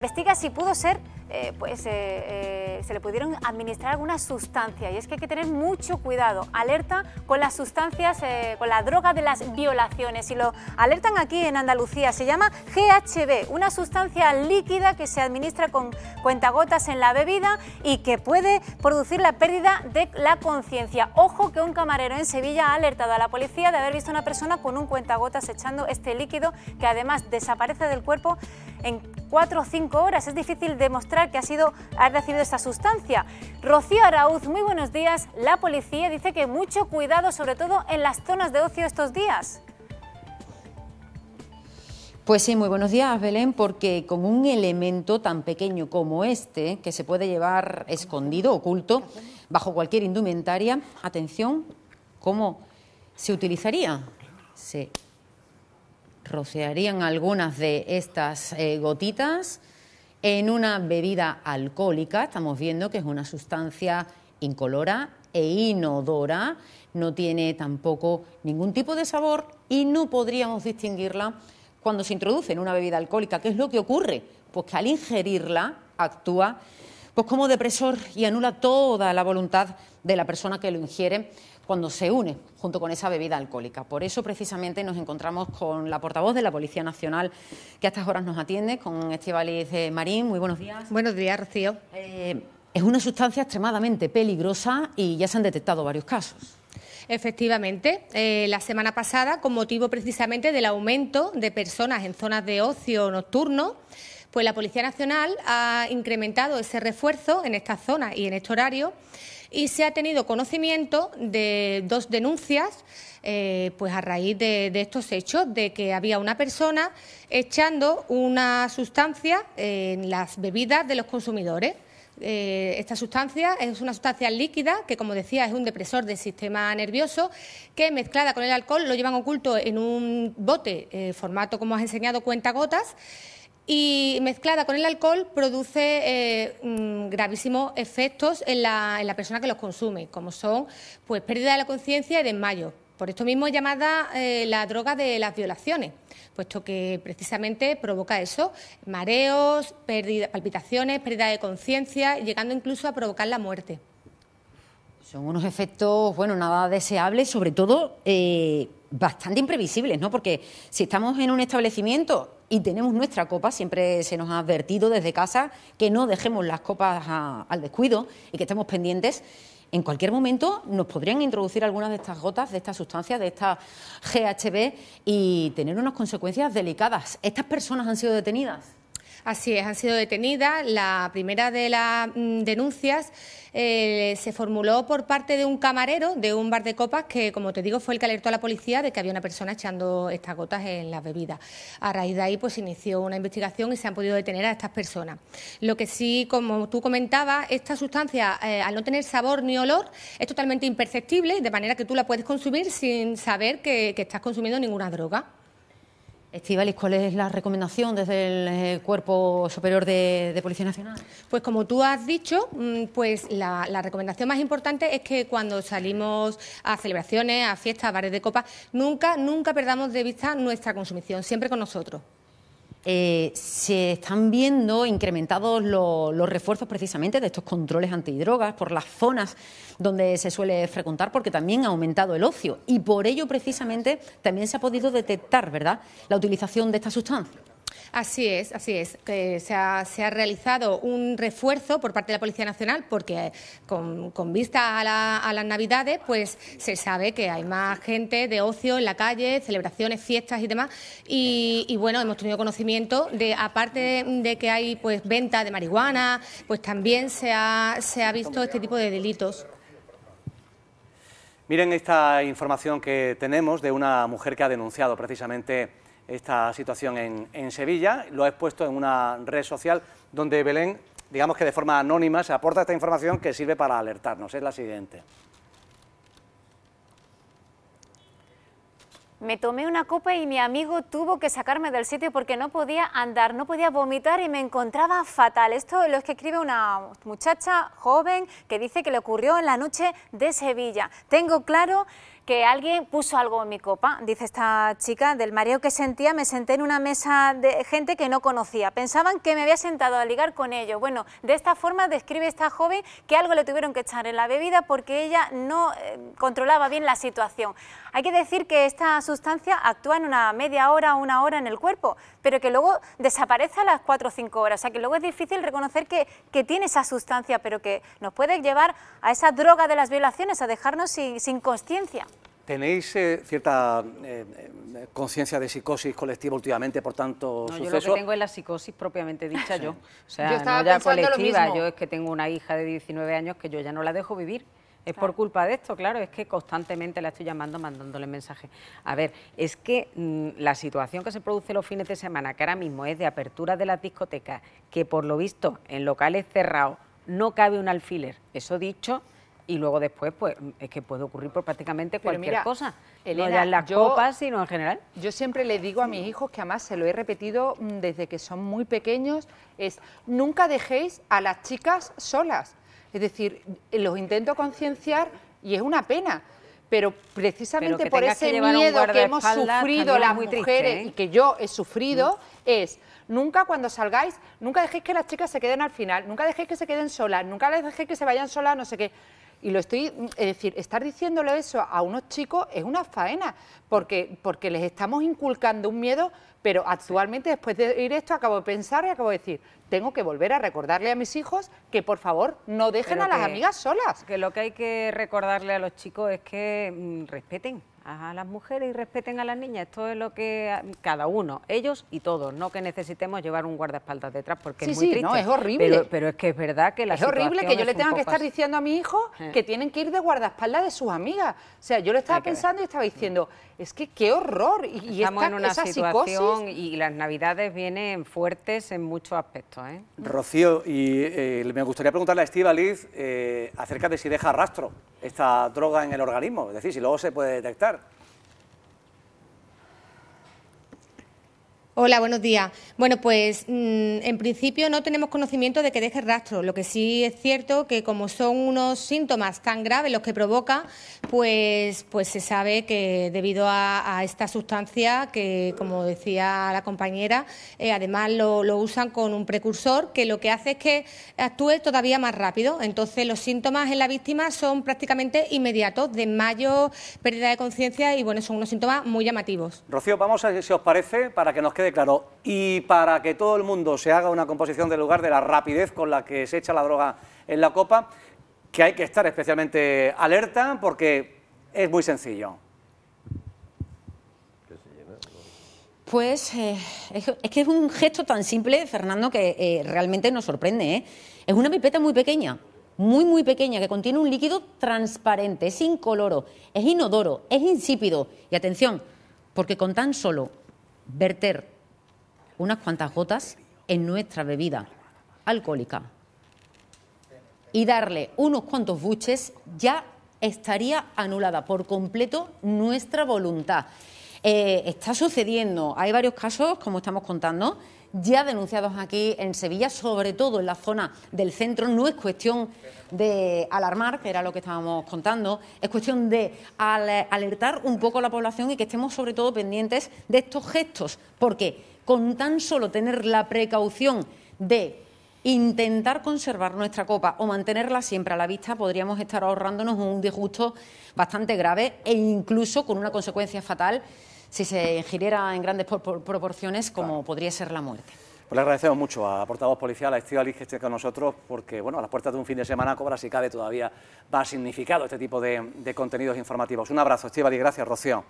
Investiga si pudo ser, eh, pues eh, eh, se le pudieron administrar alguna sustancia y es que hay que tener mucho cuidado, alerta con las sustancias, con la droga de las violaciones y lo alertan aquí en Andalucía, se llama GHB, una sustancia líquida que se administra con cuentagotas en la bebida y que puede producir la pérdida de la conciencia. Ojo que un camarero en Sevilla ha alertado a la policía de haber visto a una persona con un cuentagotas echando este líquido que además desaparece del cuerpo en cuatro o cinco horas. Es difícil demostrar que ha, sido, ha recibido esta sustancia. Rocío Arauz, muy buenos días. La policía dice que mucho cuidado, sobre todo en las zonas de ocio estos días. Pues sí, muy buenos días, Belén, porque con un elemento tan pequeño como este, que se puede llevar escondido, oculto, bajo cualquier indumentaria, atención, ¿cómo se utilizaría? Se rocearían algunas de estas eh, gotitas en una bebida alcohólica. Estamos viendo que es una sustancia incolora e inodora, no tiene tampoco ningún tipo de sabor y no podríamos distinguirla cuando se introduce en una bebida alcohólica. ¿Qué es lo que ocurre? Pues que al ingerirla actúa pues como depresor y anula toda la voluntad de la persona que lo ingiere cuando se une junto con esa bebida alcohólica. Por eso precisamente nos encontramos con la portavoz de la Policía Nacional que a estas horas nos atiende, con Estivaliz eh, Marín. Muy buenos días. Buenos días, Rocío. Eh, es una sustancia extremadamente peligrosa y ya se han detectado varios casos. Efectivamente, eh, la semana pasada, con motivo precisamente del aumento de personas en zonas de ocio nocturno, pues la Policía Nacional ha incrementado ese refuerzo en estas zonas y en este horario y se ha tenido conocimiento de dos denuncias eh, pues a raíz de, estos hechos, de que había una persona echando una sustancia en las bebidas de los consumidores. Eh, esta sustancia es una sustancia líquida que, como decía, es un depresor del sistema nervioso que, mezclada con el alcohol, lo llevan oculto en un bote, eh, formato, como has enseñado, cuenta gotas y mezclada con el alcohol produce eh, mm, gravísimos efectos en la, en la, persona que los consume, como son pues, pérdida de la conciencia y desmayo. Por esto mismo llamada eh, la droga de las violaciones, puesto que precisamente provoca eso, mareos, palpitaciones, pérdida de conciencia, llegando incluso a provocar la muerte. Son unos efectos, bueno, nada deseables, sobre todo eh, bastante imprevisibles, ¿no? Porque si estamos en un establecimiento y tenemos nuestra copa. Siempre se nos ha advertido desde casa que no dejemos las copas al descuido y que estemos pendientes. En cualquier momento nos podrían introducir algunas de estas gotas, de estas sustancias, de esta GHB y tener unas consecuencias delicadas. Estas personas han sido detenidas. Así es, han sido detenidas. La primera de las mm, denuncias eh, se formuló por parte de un camarero de un bar de copas que, como te digo, fue el que alertó a la policía de que había una persona echando estas gotas en las bebidas. A raíz de ahí, pues se inició una investigación y se han podido detener a estas personas. Lo que sí, como tú comentabas, esta sustancia, eh, al no tener sabor ni olor, es totalmente imperceptible, de manera que tú la puedes consumir sin saber que estás consumiendo ninguna droga. Estivalis, ¿cuál es la recomendación desde el Cuerpo Superior de, Policía Nacional? Pues como tú has dicho, mm, pues la, recomendación más importante es que cuando salimos a celebraciones, a fiestas, a bares de copa, nunca, nunca perdamos de vista nuestra consumición, siempre con nosotros. Eh, se están viendo incrementados los refuerzos precisamente de estos controles antidrogas por las zonas donde se suele frecuentar, porque también ha aumentado el ocio. Y por ello, precisamente, también se ha podido detectar, ¿verdad?, la utilización de esta sustancia. Así es, así es. Eh, se, ha, se, ha, realizado un refuerzo por parte de la Policía Nacional porque eh, con, con vista a, la, a, las Navidades pues se sabe que hay más gente de ocio en la calle, celebraciones, fiestas y demás. Y, bueno, hemos tenido conocimiento de, aparte de, que hay pues venta de marihuana, pues también se ha, se ha visto este tipo de delitos. Miren esta información que tenemos de una mujer que ha denunciado precisamente esta situación en, Sevilla, lo ha expuesto en una red social donde Belén, digamos que de forma anónima, se aporta esta información que sirve para alertarnos. Es la siguiente. Me tomé una copa y mi amigo tuvo que sacarme del sitio porque no podía andar, no podía vomitar y me encontraba fatal. Esto es lo que escribe una muchacha joven que dice que le ocurrió en la noche de Sevilla. Tengo claro que alguien puso algo en mi copa, dice esta chica, del mareo que sentía, me senté en una mesa de gente que no conocía. Pensaban que me había sentado a ligar con ellos. Bueno, de esta forma describe esta joven que algo le tuvieron que echar en la bebida porque ella no eh, controlaba bien la situación. Hay que decir que esta sustancia actúa en una media hora o una hora en el cuerpo, pero que luego desaparece a las cuatro o cinco horas. O sea, que luego es difícil reconocer que, que tiene esa sustancia, pero que nos puede llevar a esa droga de las violaciones, a dejarnos sin, sin conciencia. ¿Tenéis eh, cierta eh, eh, conciencia de psicosis colectiva últimamente por tanto no, Yo lo que tengo es la psicosis propiamente dicha yo. O sea, yo ya colectiva, yo es que tengo una hija de 19 años que yo ya no la dejo vivir. Es por culpa de esto, claro, es que constantemente la estoy llamando, mandándole mensajes. A ver, es que mm, la situación que se produce los fines de semana, que ahora mismo es de apertura de las discotecas, que por lo visto en locales cerrados no cabe un alfiler, eso dicho, y luego después, pues es que puede ocurrir por prácticamente cualquier cosa. no en las copas, sino en general. Yo siempre le digo a mis hijos, que además se lo he repetido mm, desde que son muy pequeños, es nunca dejéis a las chicas solas. Es decir, los intento concienciar y es una pena, pero precisamente por ese miedo que hemos sufrido las mujeres ¿eh? y que yo he sufrido mm. es nunca cuando salgáis, nunca dejéis que las chicas se queden al final, nunca dejéis que se queden solas, nunca les dejéis que se vayan solas, no sé qué. Y lo estoy, es decir, estar diciéndole eso a unos chicos es una faena, porque, porque les estamos inculcando un miedo, pero actualmente después de ir esto acabo de pensar y acabo de decir, tengo que volver a recordarle a mis hijos que por favor no dejen a las amigas solas. Que lo que hay que recordarle a los chicos es que mm, respeten a las mujeres y respeten a las niñas. Esto es lo que cada uno, ellos y todos, no que necesitemos llevar un guardaespaldas detrás porque es muy sí, No, es horrible. Pero, es que es verdad que la Es horrible que yo le tenga que estar diciendo a mi hijo eh. que tienen que ir de guardaespaldas de sus amigas. O sea, yo lo estaba pensando y estaba diciendo, es que qué horror. Y, Estamos en una situación y las navidades vienen fuertes en muchos aspectos. ¿eh? Rocío, y eh, me gustaría preguntarle a Steve acerca de si deja rastro esta droga en el organismo, es decir, si luego se puede detectar. Hola, buenos días. Bueno, pues mm, en principio no tenemos conocimiento de que deje rastro. Lo que sí es cierto que como son unos síntomas tan graves los que provoca, pues, pues se sabe que debido a, esta sustancia que, como decía la compañera, eh, además lo, usan con un precursor que lo que hace es que actúe todavía más rápido. Entonces los síntomas en la víctima son prácticamente inmediatos, desmayo, pérdida de conciencia y bueno, son unos síntomas muy llamativos. Rocío, vamos a si os parece, para que nos quede claro, y para que todo el mundo se haga una composición del lugar de la rapidez con la que se echa la droga en la copa, que hay que estar especialmente alerta porque es muy sencillo. Pues eh, es, que es un gesto tan simple, Fernando, que eh, realmente nos sorprende. ¿eh? Es una pipeta muy pequeña, muy, muy pequeña, que contiene un líquido transparente, es incoloro, es inodoro, es insípido. Y atención, porque con tan solo verter unas cuantas gotas en nuestra bebida alcohólica y darle unos cuantos buches, ya estaría anulada por completo nuestra voluntad. Eh, está sucediendo, hay varios casos, como estamos contando, ya denunciados aquí en Sevilla, sobre todo en la zona del centro. No es cuestión de alarmar, que era lo que estábamos contando, es cuestión de alertar un poco a la población y que estemos sobre todo pendientes de estos gestos, porque con tan solo tener la precaución de intentar conservar nuestra copa o mantenerla siempre a la vista, podríamos estar ahorrándonos un disgusto bastante grave e incluso con una consecuencia fatal si se ingiriera en grandes proporciones como podría ser la muerte. Pues le agradecemos mucho a portavoz policial, a Estío que esté con nosotros, porque bueno, a las puertas de un fin de semana cobra si cabe todavía va significado este tipo de, contenidos informativos. Un abrazo, Estiba y gracias, Rocío.